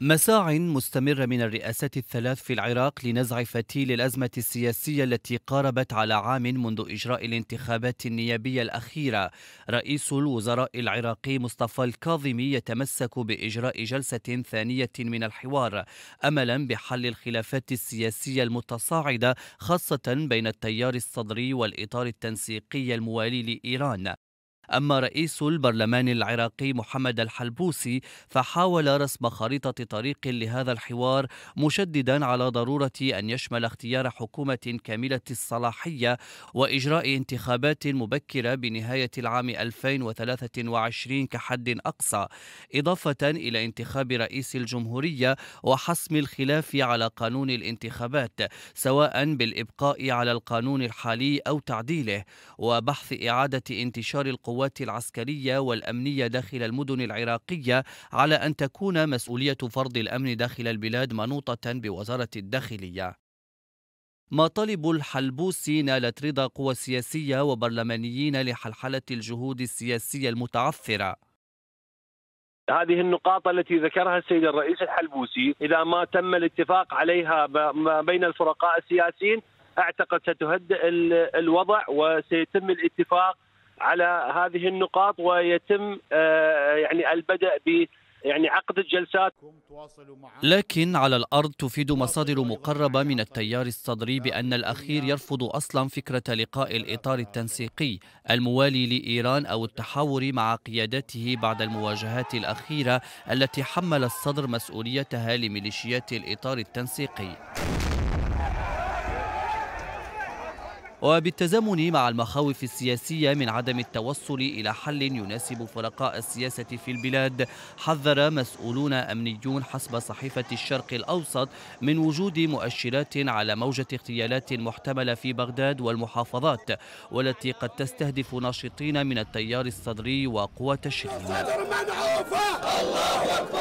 مساع مستمرة من الرئاسات الثلاث في العراق لنزع فتيل الأزمة السياسية التي قاربت على عام منذ إجراء الانتخابات النيابية الأخيرة رئيس الوزراء العراقي مصطفى الكاظمي يتمسك بإجراء جلسة ثانية من الحوار أملا بحل الخلافات السياسية المتصاعدة خاصة بين التيار الصدري والإطار التنسيقي الموالي لإيران أما رئيس البرلمان العراقي محمد الحلبوسي فحاول رسم خريطة طريق لهذا الحوار مشددا على ضرورة أن يشمل اختيار حكومة كاملة الصلاحية وإجراء انتخابات مبكرة بنهاية العام 2023 كحد أقصى إضافة إلى انتخاب رئيس الجمهورية وحسم الخلاف على قانون الانتخابات سواء بالإبقاء على القانون الحالي أو تعديله وبحث إعادة انتشار القوى القوات العسكرية والأمنية داخل المدن العراقية على أن تكون مسؤولية فرض الأمن داخل البلاد منوطة بوزارة الداخلية مطالب الحلبوسي نالت رضا قوى سياسية وبرلمانيين لحلحلة الجهود السياسية المتعثرة هذه النقاط التي ذكرها السيد الرئيس الحلبوسي إذا ما تم الاتفاق عليها بين الفرقاء السياسيين أعتقد ستهدئ الوضع وسيتم الاتفاق على هذه النقاط ويتم آه، يعني البدء ب يعني عقد الجلسات لكن على الأرض تفيد مصادر مقربة من التيار الصدري بأن الأخير يرفض أصلا فكرة لقاء الإطار التنسيقي الموالي لإيران أو التحاور مع قيادته بعد المواجهات الأخيرة التي حمل الصدر مسؤوليتها لميليشيات الإطار التنسيقي وبالتزامن مع المخاوف السياسية من عدم التوصل إلى حل يناسب فرقاء السياسة في البلاد حذر مسؤولون أمنيون حسب صحيفة الشرق الأوسط من وجود مؤشرات على موجة اغتيالات محتملة في بغداد والمحافظات والتي قد تستهدف ناشطين من التيار الصدري وقوى الشرق الله أكبر